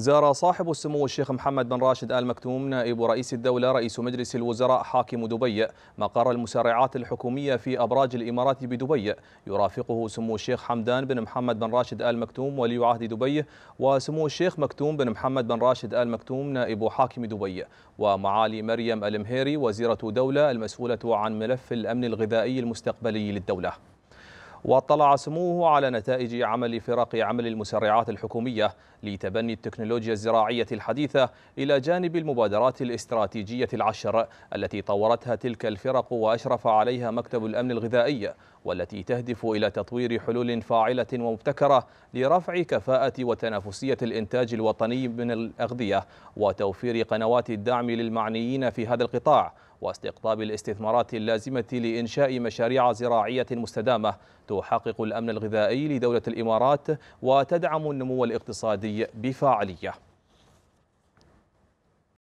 زار صاحب السمو الشيخ محمد بن راشد آل مكتوم نائب رئيس الدولة رئيس مجلس الوزراء حاكم دبي مقر المسارعات الحكومية في أبراج الإمارات بدبي يرافقه سمو الشيخ حمدان بن محمد بن راشد آل مكتوم ولي عهد دبي وسمو الشيخ مكتوم بن محمد بن راشد آل مكتوم نائب حاكم دبي ومعالي مريم المهيري وزيرة دولة المسؤولة عن ملف الأمن الغذائي المستقبلي للدولة واطلع سموه على نتائج عمل فرق عمل المسرعات الحكومية لتبني التكنولوجيا الزراعية الحديثة إلى جانب المبادرات الاستراتيجية العشر التي طورتها تلك الفرق وأشرف عليها مكتب الأمن الغذائي والتي تهدف إلى تطوير حلول فاعلة ومبتكرة لرفع كفاءة وتنافسية الإنتاج الوطني من الأغذية وتوفير قنوات الدعم للمعنيين في هذا القطاع واستقطاب الاستثمارات اللازمة لإنشاء مشاريع زراعية مستدامة تحقق الأمن الغذائي لدولة الإمارات وتدعم النمو الاقتصادي بفاعلية